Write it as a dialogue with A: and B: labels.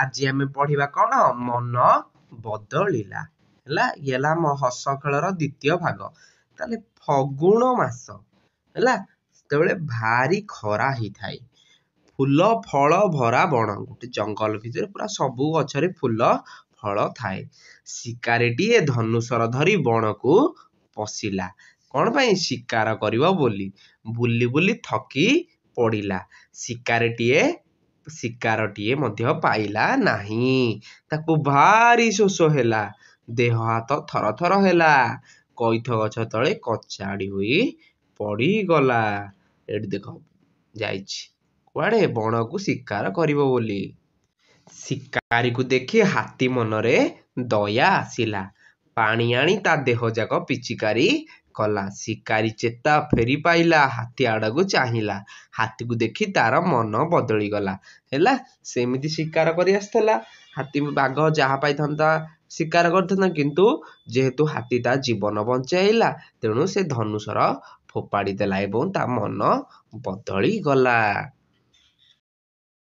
A: ଆଜି ଆମେ ପଢିବା କ'ଣ ମନ ବଦଳିଲା ହେଲା ଇଏ ହେଲା ଆମ ହସ ଖେଳର ଦ୍ୱିତୀୟ ଭାଗ ତାହେଲେ ଫଗୁଣ ମାସ ହେଲା ସେତେବେଳେ ଭାରି ଖରା ହେଇଥାଏ ଫୁଲ ଫଳ ଭରା ବଣ ଗୋଟେ ଜଙ୍ଗଲ ଭିତରେ ପୁରା ସବୁ ଗଛରେ ଫୁଲ ଫଳ ଥାଏ ଶିକାରୀଟିଏ ଧନୁଷର ଧରି ବଣକୁ ପଶିଲା କ'ଣ ପାଇଁ ଶିକାର କରିବ ବୋଲି ବୁଲି ବୁଲି ଥକି ପଡ଼ିଲା ଶିକାରୀଟିଏ ଶିକାରଟିଏ ମଧ୍ୟ ପାଇଲା ନାହିଁ ତାକୁ ଭାରି ଶୋଷ ହେଲା ଦେହ ହାତ ଥର ଥର ହେଲା କଇଥ ଗଛ ତଳେ କଚାଡ଼ି ହୋଇ ପଡ଼ିଗଲା ଏଠି ଦେଖ ଯାଇଛି କୁଆଡ଼େ ବଣକୁ ଶିକାର କରିବ ବୋଲି ଶିକାରୀକୁ ଦେଖି ହାତୀ ମନରେ ଦୟା ଆସିଲା ପାଣି ଆଣି ତା ଦେହ ଯାକ ପିଚିକାରି କଲା ଶିକାରୀ ଚେତା ଫେରି ପାଇଲା ହାତୀ ଆଡ଼କୁ ଚାହିଁଲା ହାତୀକୁ ଦେଖି ତାର ମନ ବଦଳିଗଲା ହେଲା ସେମିତି ଶିକାର କରି ଆସିଥିଲା ହାତୀ ବାଘ ଯାହା ପାଇଥାନ୍ତା ଶିକାର କରିଥାନ୍ତା କିନ୍ତୁ ଯେହେତୁ ହାତୀ ତା ଜୀବନ ବଞ୍ଚାଇଲା ତେଣୁ ସେ ଧନୁଷର ଫୋପାଡ଼ି ଦେଲା ଏବଂ ତା ମନ ବଦଳିଗଲା